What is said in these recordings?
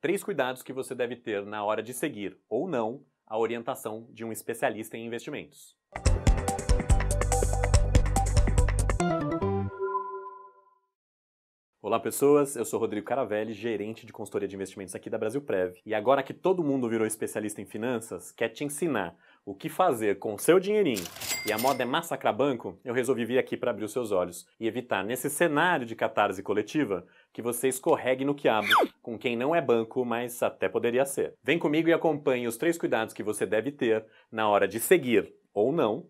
Três cuidados que você deve ter na hora de seguir ou não a orientação de um especialista em investimentos. Olá pessoas, eu sou Rodrigo Caravelli, gerente de consultoria de investimentos aqui da Brasil Prev. E agora que todo mundo virou especialista em finanças, quer te ensinar o que fazer com o seu dinheirinho e a moda é massacrar banco, eu resolvi vir aqui para abrir os seus olhos e evitar, nesse cenário de catarse coletiva, que você escorregue no quiabo com quem não é banco, mas até poderia ser. Vem comigo e acompanhe os três cuidados que você deve ter na hora de seguir ou não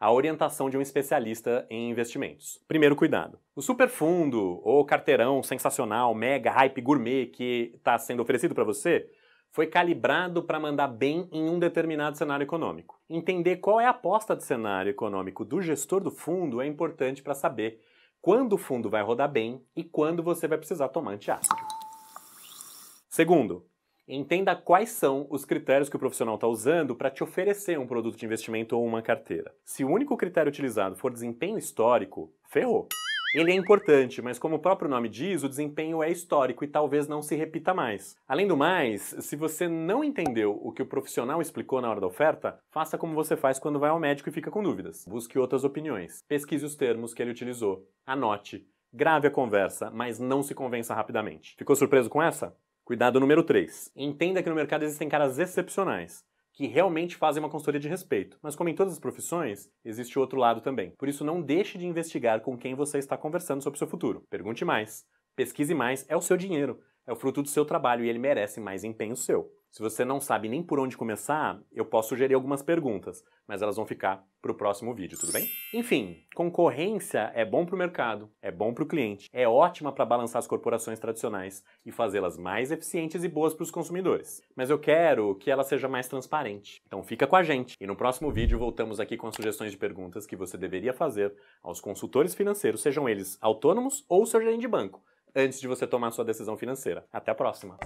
a orientação de um especialista em investimentos. Primeiro cuidado. O superfundo ou carteirão sensacional, mega hype gourmet que está sendo oferecido para você foi calibrado para mandar bem em um determinado cenário econômico. Entender qual é a aposta de cenário econômico do gestor do fundo é importante para saber quando o fundo vai rodar bem e quando você vai precisar tomar antiácido. Segundo, Entenda quais são os critérios que o profissional está usando para te oferecer um produto de investimento ou uma carteira. Se o único critério utilizado for desempenho histórico, ferrou. Ele é importante, mas como o próprio nome diz, o desempenho é histórico e talvez não se repita mais. Além do mais, se você não entendeu o que o profissional explicou na hora da oferta, faça como você faz quando vai ao médico e fica com dúvidas. Busque outras opiniões, pesquise os termos que ele utilizou, anote, grave a conversa, mas não se convença rapidamente. Ficou surpreso com essa? Cuidado número 3. Entenda que no mercado existem caras excepcionais que realmente fazem uma consultoria de respeito. Mas como em todas as profissões, existe o outro lado também. Por isso não deixe de investigar com quem você está conversando sobre o seu futuro. Pergunte mais, pesquise mais, é o seu dinheiro é o fruto do seu trabalho e ele merece mais empenho seu. Se você não sabe nem por onde começar, eu posso sugerir algumas perguntas, mas elas vão ficar para o próximo vídeo, tudo bem? Enfim, concorrência é bom para o mercado, é bom para o cliente, é ótima para balançar as corporações tradicionais e fazê-las mais eficientes e boas para os consumidores. Mas eu quero que ela seja mais transparente. Então fica com a gente e no próximo vídeo voltamos aqui com as sugestões de perguntas que você deveria fazer aos consultores financeiros, sejam eles autônomos ou seu gerente de banco antes de você tomar sua decisão financeira. Até a próxima!